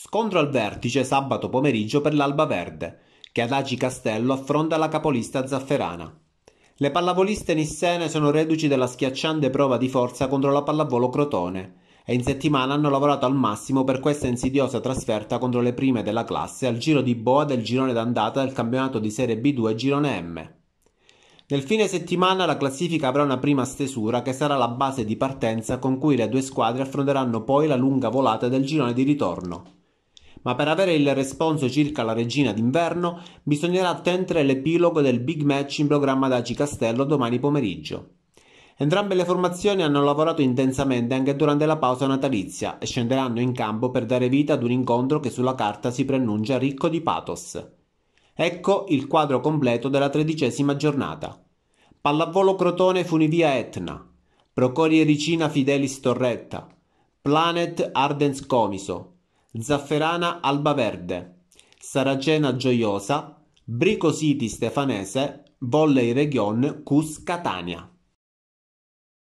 Scontro al vertice sabato pomeriggio per l'Alba Verde, che ad Agi Castello affronta la capolista Zafferana. Le pallavoliste nissene sono reduci della schiacciante prova di forza contro la pallavolo Crotone e in settimana hanno lavorato al massimo per questa insidiosa trasferta contro le prime della classe al giro di boa del girone d'andata del campionato di Serie B2 Girone M. Nel fine settimana la classifica avrà una prima stesura che sarà la base di partenza con cui le due squadre affronteranno poi la lunga volata del girone di ritorno ma per avere il responso circa la regina d'inverno bisognerà attendere l'epilogo del big match in programma da Aci Castello domani pomeriggio. Entrambe le formazioni hanno lavorato intensamente anche durante la pausa natalizia e scenderanno in campo per dare vita ad un incontro che sulla carta si preannuncia ricco di pathos. Ecco il quadro completo della tredicesima giornata. Pallavolo Crotone Funivia Etna, Procorie Ricina Fidelis Torretta, Planet Ardens Comiso, Zafferana Albaverde, Saracena Gioiosa, Brico City Stefanese, Volley Region Cus Catania.